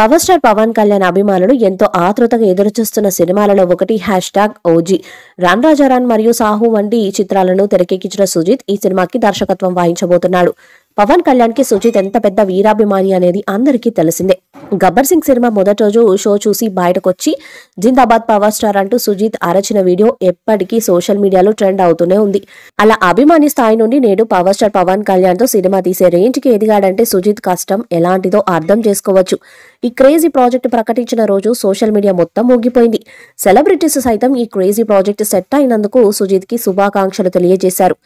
power star Pawan Kalyan అభిమానులు ఎంతో ఆతృతగా ఎదురుచూస్తున్న సినిమాలలో ఒకటి హ్యాష్ ట్యాగ్ ఓజీ రామ్ రాజారాన్ మరియు సాహు వంటి చిత్రాలను తెరకెక్కించిన సుజిత్ ఈ సినిమాకి దర్శకత్వం వహించబోతున్నాడు పవన్ కళ్యాణ్ కి సుజిత్ ఎంత పెద్ద వీరాభిమాని అనేది అందరికీ తెలిసిందే గబ్బర్ సింగ్ సినిమా మొదటి రోజు షో చూసి బయటకొచ్చి జిందాబాద్ పవర్ స్టార్ అంటూ సుజిత్ అరచిన వీడియో ఎప్పటికీ సోషల్ మీడియాలో ట్రెండ్ అవుతూనే ఉంది అలా అభిమాని స్థాయి నుండి నేడు పవర్ స్టార్ పవన్ కళ్యాణ్ తో సినిమా తీసే రేంజ్ కి ఎదిగాడంటే సుజిత్ కష్టం ఎలాంటిదో అర్థం చేసుకోవచ్చు ఈ క్రేజీ ప్రాజెక్ట్ ప్రకటించిన రోజు సోషల్ మీడియా మొత్తం మూగిపోయింది సెలబ్రిటీస్ సైతం ఈ క్రేజీ ప్రాజెక్ట్ సెట్ అయినందుకు సుజిత్ కి శుభాకాంక్షలు తెలియజేశారు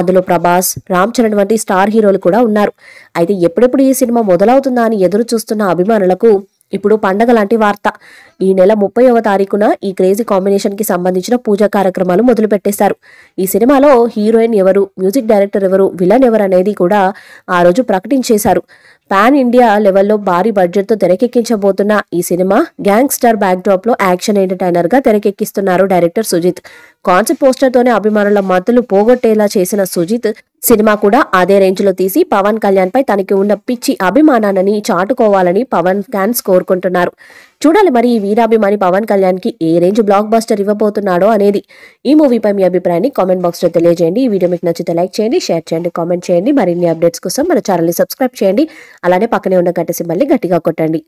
అందులో ప్రభాస్ రామ్ చరణ్ వంటి స్టార్ హీరోలు కూడా ఉన్నారు అయితే ఎప్పుడెప్పుడు ఈ సినిమా మొదలవుతుందా అని ఎదురు చూస్తున్న అభిమానులు మనకు ఇప్పుడు పండగ లాంటి వార్త ఈ నెల ముప్పైవ తారీఖున ఈ క్రేజీ కాంబినేషన్కి సంబంధించిన పూజా కార్యక్రమాలు మొదలు పెట్టేశారు ఈ సినిమాలో హీరోయిన్ ఎవరు మ్యూజిక్ డైరెక్టర్ ఎవరు విలన్ ఎవరు అనేది కూడా ఆ రోజు ప్రకటించేశారు పాన్ ఇండియా లెవెల్లో భారీ బడ్జెట్తో తెరకెక్కించబోతున్న ఈ సినిమా గ్యాంగ్స్టర్ లో యాక్షన్ ఎంటర్టైనర్గా తెరకెక్కిస్తున్నారు డైరెక్టర్ సుజిత్ కాన్సెప్ట్ పోస్టర్తోనే అభిమానుల మద్దతులు పోగొట్టేలా చేసిన సుజిత్ సినిమా కూడా అదే రేంజ్లో తీసి పవన్ కళ్యాణ్పై తనకి ఉన్న పిచ్చి అభిమానాన్ని చాటుకోవాలని పవన్ ఫ్యాన్స్ కోరుకుంటున్నారు చూడాలి మరి ఈ వీరాభిమాని పవన్ కళ్యాణ్ కి ఏ రేంజ్ బ్లాక్ బస్టర్ ఇవ్వబోతున్నాడో అనేది ఈ మూవీపై మీ అభిప్రాయాన్ని కామెంట్ లో తెలియజేయండి ఈ వీడియో మీకు నచ్చితే లైక్ చేయండి షేర్ చేయండి కామెంట్ చేయండి మరిన్ని అప్డేట్స్ కోసం మన ఛానల్ని సబ్స్క్రైబ్ చేయండి అలానే పక్కనే ఉన్న గట్టి సింబల్ని గట్టిగా కొట్టండి